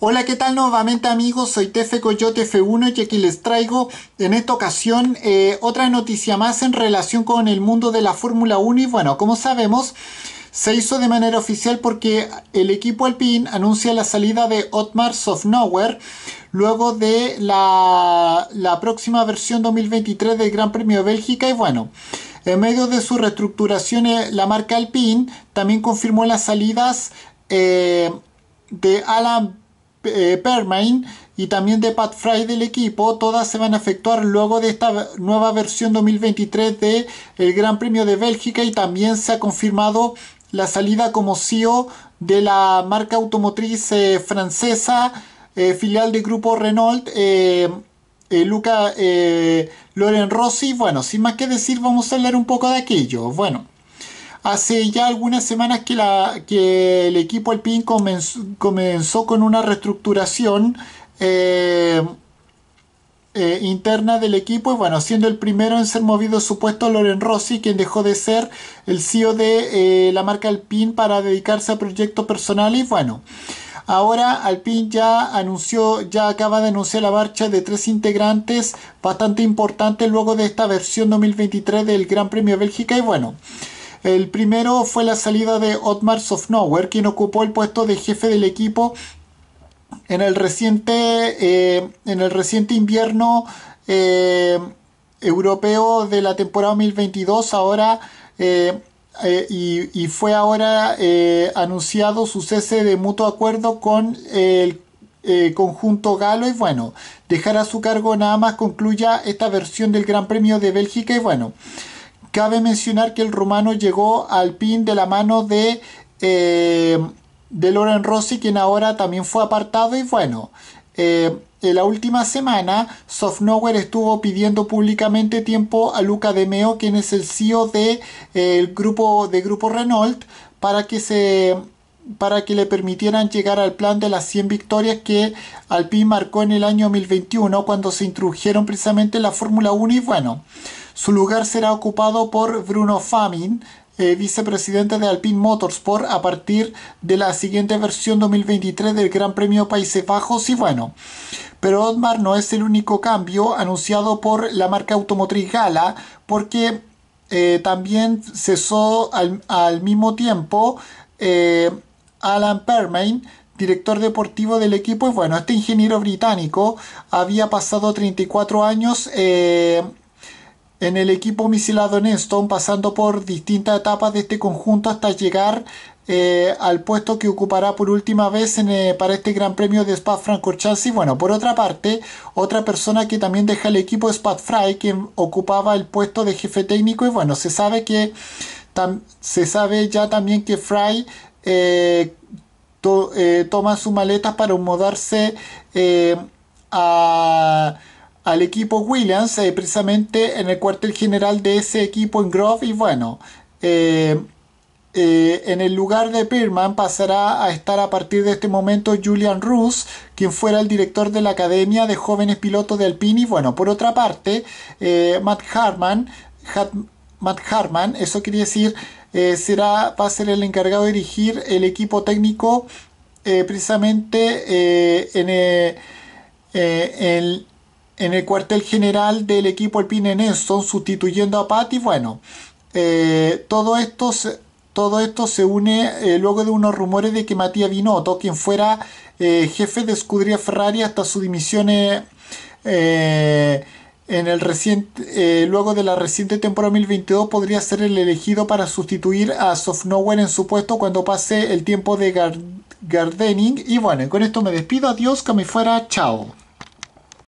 Hola, ¿qué tal nuevamente amigos? Soy Tefe Coyote F1 y aquí les traigo en esta ocasión eh, otra noticia más en relación con el mundo de la Fórmula 1 y bueno, como sabemos se hizo de manera oficial porque el equipo Alpine anuncia la salida de Otmar Nowhere luego de la, la próxima versión 2023 del Gran Premio de Bélgica y bueno, en medio de su reestructuración eh, la marca Alpine también confirmó las salidas eh, de Alan eh, Permain y también de Pat Fry del equipo, todas se van a efectuar luego de esta nueva versión 2023 del el Gran Premio de Bélgica y también se ha confirmado la salida como CEO de la marca automotriz eh, francesa eh, filial del grupo Renault. Luca Loren Rossi, bueno, sin más que decir, vamos a hablar un poco de aquello. Bueno, hace ya algunas semanas que, el equipo Alpine comenzó, con una reestructuración eh, eh, interna del equipo y bueno, siendo el primero en ser movido supuesto puesto Loren Rossi, quien dejó de ser el CEO de eh, la marca Alpine para dedicarse a proyectos personales y bueno. Ahora Alpine ya anunció, ya acaba de anunciar la marcha de tres integrantes bastante importantes luego de esta versión 2023 del Gran Premio Bélgica y bueno, el primero fue la salida de Otmar Sofnauer, quien ocupó el puesto de jefe del equipo en el reciente, eh, en el reciente invierno eh, europeo de la temporada 2022. Ahora. Eh, y, fue ahora anunciado su cese de mutuo acuerdo con el conjunto galo y bueno, dejará su cargo nada más concluya esta versión del Gran Premio de Bélgica y bueno. Cabe mencionar que el rumano llegó al PIN de la mano de, eh, de Loren Rossi, quien ahora también fue apartado. Y bueno, eh, en la última semana, Softnowhere estuvo pidiendo públicamente tiempo a Luca De Meo, quien es el CEO de, eh, el grupo, de Grupo Renault, para que se para que le permitieran llegar al plan de las 100 victorias que Alpine marcó en el año 2021 cuando se introdujeron precisamente la Fórmula 1 y bueno, su lugar será ocupado por Bruno Famin, eh, vicepresidente de Alpine Motorsport a partir de la siguiente versión 2023 del Gran Premio Países Bajos y bueno, pero Otmar no es el único cambio anunciado por la marca automotriz Gala porque eh, también cesó al, mismo tiempo eh, Alan Permain director deportivo del equipo y bueno, este ingeniero británico había pasado 34 años en el equipo misilado en pasando por distintas etapas de este conjunto hasta llegar eh, al puesto que ocupará por última vez eh, para este Gran Premio de Spa-Francorchamps. Y bueno, por otra parte, otra persona que también deja el equipo es Pat Fry, quien ocupaba el puesto de jefe técnico. Y bueno, se sabe que se sabe ya también que Fry eh, toma sus maletas para mudarse a al equipo Williams, eh, precisamente en el cuartel general de ese equipo en Grove. Y bueno, eh, eh, en el lugar de Pierman pasará a estar a partir de este momento Julian Roos, quien fuera el director de la Academia de Jóvenes Pilotos de Alpine. Y bueno, por otra parte, Matt Harman, Matt Harman, eso quiere decir, será, va a ser el encargado de dirigir el equipo técnico precisamente en, el en el cuartel general del equipo alpine Nelson, sustituyendo a y Bueno, eh, todo, esto se, todo esto se une eh, luego de unos rumores de que Matías Binotto, quien fuera eh, jefe de escudería Ferrari hasta su dimisión en el reciente, luego de la reciente temporada 2022, podría ser el elegido para sustituir a Sofnowen en su puesto cuando pase el tiempo de Gardening. Y bueno, con esto me despido. Adiós, que me fuera. Chao.